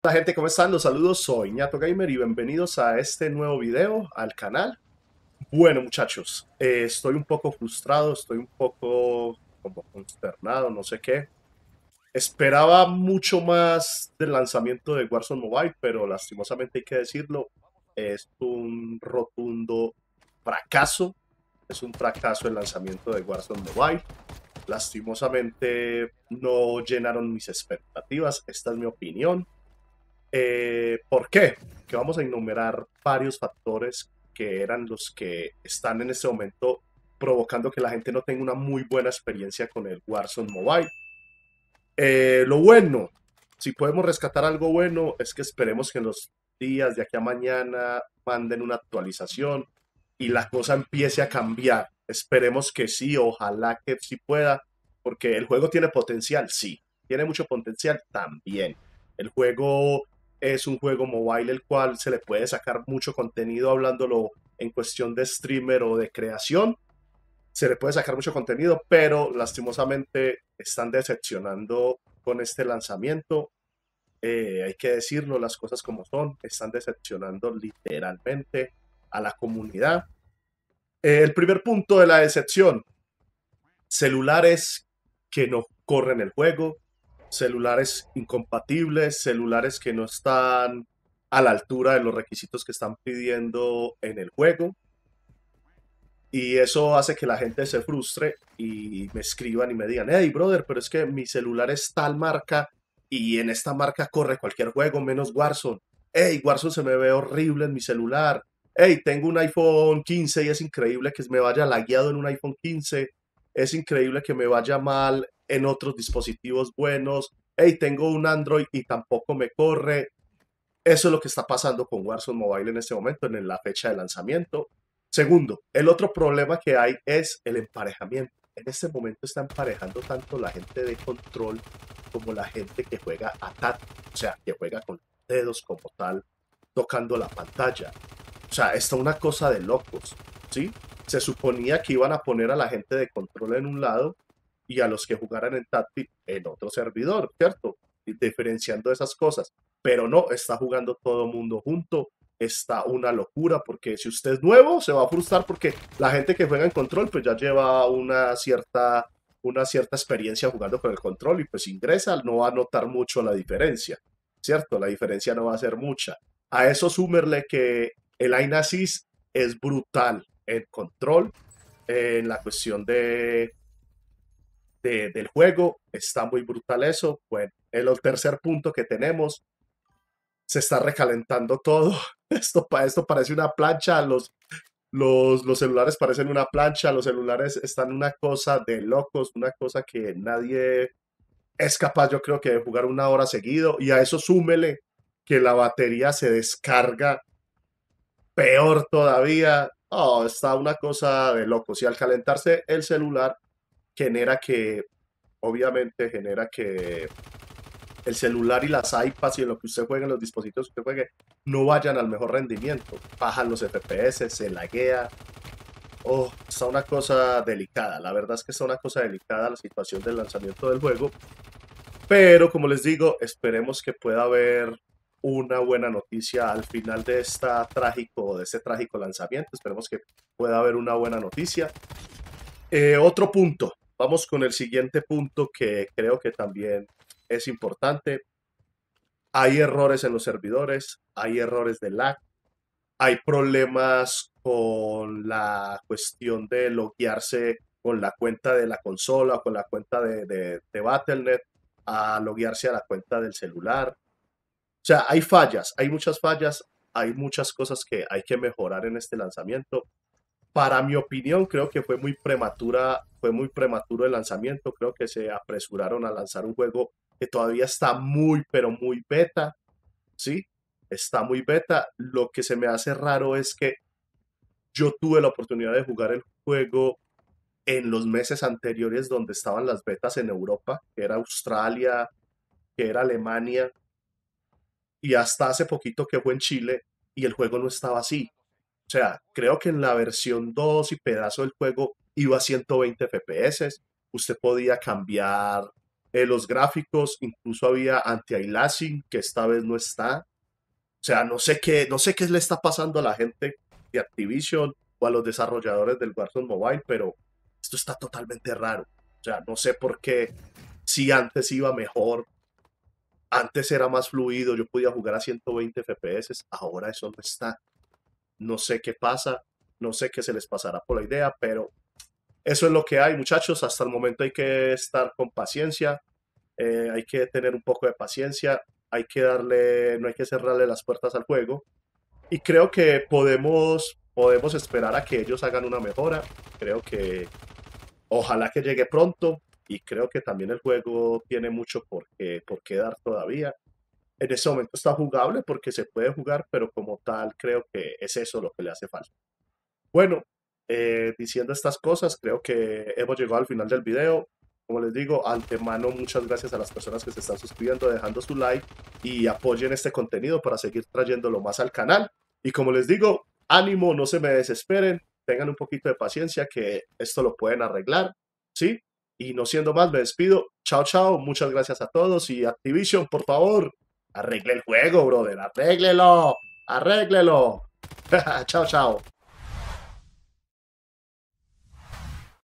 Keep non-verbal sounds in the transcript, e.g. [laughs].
Hola gente, ¿cómo están? Los saludos, soy Nato Gamer y bienvenidos a este nuevo video al canal. Bueno muchachos, eh, estoy un poco frustrado, estoy un poco como consternado, no sé qué. Esperaba mucho más del lanzamiento de Warzone Mobile, pero lastimosamente hay que decirlo, es un rotundo fracaso. Es un fracaso el lanzamiento de Warzone Mobile. Lastimosamente no llenaron mis expectativas, esta es mi opinión eh, ¿Por qué? que vamos a enumerar varios factores que eran los que están en este momento provocando que la gente no tenga una muy buena experiencia con el Warzone Mobile. Eh, lo bueno, si podemos rescatar algo bueno, es que esperemos que en los días de aquí a mañana manden una actualización y la cosa empiece a cambiar. Esperemos que sí, ojalá que sí pueda, porque el juego tiene potencial, sí, tiene mucho potencial también. El juego es un juego mobile el cual se le puede sacar mucho contenido hablándolo en cuestión de streamer o de creación. Se le puede sacar mucho contenido, pero lastimosamente están decepcionando con este lanzamiento. Eh, hay que decirlo, las cosas como son, están decepcionando literalmente a la comunidad. Eh, el primer punto de la decepción, celulares que no corren el juego, celulares incompatibles, celulares que no están a la altura de los requisitos que están pidiendo en el juego. Y eso hace que la gente se frustre y me escriban y me digan, hey brother, pero es que mi celular es tal marca y en esta marca corre cualquier juego menos Warzone. Hey, Warzone se me ve horrible en mi celular. Hey, tengo un iPhone 15 y es increíble que me vaya lagueado en un iPhone 15. Es increíble que me vaya mal en otros dispositivos buenos. Hey, tengo un Android y tampoco me corre. Eso es lo que está pasando con Warzone Mobile en este momento, en la fecha de lanzamiento. Segundo, el otro problema que hay es el emparejamiento. En este momento está emparejando tanto la gente de control como la gente que juega a tat, o sea, que juega con los dedos como tal, tocando la pantalla. O sea, está una cosa de locos, ¿sí? Se suponía que iban a poner a la gente de control en un lado y a los que jugaran en táctil en otro servidor, ¿cierto? diferenciando esas cosas. Pero no, está jugando todo el mundo junto. Está una locura porque si usted es nuevo se va a frustrar porque la gente que juega en control pues ya lleva una cierta, una cierta experiencia jugando con el control y pues ingresa, no va a notar mucho la diferencia, ¿cierto? La diferencia no va a ser mucha. A eso sumerle que el Ainasis es brutal en control, en la cuestión de del juego. Está muy brutal eso. Bueno, el tercer punto que tenemos, se está recalentando todo. [laughs] Esto, esto parece una plancha, los, los, los celulares parecen una plancha, los celulares están una cosa de locos, una cosa que nadie es capaz, yo creo que, de jugar una hora seguido. Y a eso súmele que la batería se descarga peor todavía. Oh, está una cosa de locos. Y al calentarse el celular, genera que, obviamente, genera que el celular y las iPads y en lo que usted juegue, en los dispositivos que usted juegue, no vayan al mejor rendimiento. Bajan los FPS, se laguea. Oh, está una cosa delicada. La verdad es que está una cosa delicada la situación del lanzamiento del juego. Pero como les digo, esperemos que pueda haber una buena noticia al final de esta trágico, de este trágico lanzamiento. Esperemos que pueda haber una buena noticia. Eh, otro punto, Vamos con el siguiente punto que creo que también es importante. Hay errores en los servidores, hay errores de lag, hay problemas con la cuestión de loguearse con la cuenta de la consola, con la cuenta de, Battle.net, a loguearse a la cuenta del celular. O sea, hay fallas, hay muchas fallas, hay muchas cosas que hay que mejorar en este lanzamiento para mi opinión, creo que fue muy prematura, fue muy prematuro el lanzamiento. Creo que se apresuraron a lanzar un juego que todavía está muy, pero muy beta. Sí, está muy beta. Lo que se me hace raro es que yo tuve la oportunidad de jugar el juego en los meses anteriores donde estaban las betas en Europa, que era Australia, que era Alemania, y hasta hace poquito que fue en Chile, y el juego no estaba así. O sea, creo que en la versión 2 y pedazo del juego iba a 120 FPS. Usted podía cambiar eh, los gráficos, incluso había anti-aliasing, que esta vez no está. O sea, no sé qué, no sé qué le está pasando a la gente de Activision o a los desarrolladores del Warzone Mobile, pero esto está totalmente raro. O sea, no sé por qué si antes iba mejor, antes era más fluido, yo podía jugar a 120 FPS, ahora eso no está. No sé qué pasa, no sé qué se les pasará por la idea, pero eso es lo que hay, muchachos. Hasta el momento hay que estar con paciencia, eh, hay que tener un poco de paciencia, hay que darle, no hay que cerrarle las puertas al juego. Y creo que podemos, podemos esperar a que ellos hagan una mejora. Creo que ojalá que llegue pronto. Y creo que también el juego tiene mucho por qué, por qué dar todavía en ese momento está jugable porque se puede jugar, pero como tal creo que es eso lo que le hace falta. Bueno, eh, diciendo estas cosas, creo que hemos llegado al final del video. Como les digo, antemano muchas gracias a las personas que se están suscribiendo, dejando su like y apoyen este contenido para seguir trayéndolo más al canal. Y como les digo, ánimo, no se me desesperen, tengan un poquito de paciencia que esto lo pueden arreglar, ¿sí? Y no siendo más, me despido. Chao, chao, muchas gracias a todos y Activision, por favor, Arregle el juego, brother. Arréglelo. Arréglelo. [laughs] chao, chao.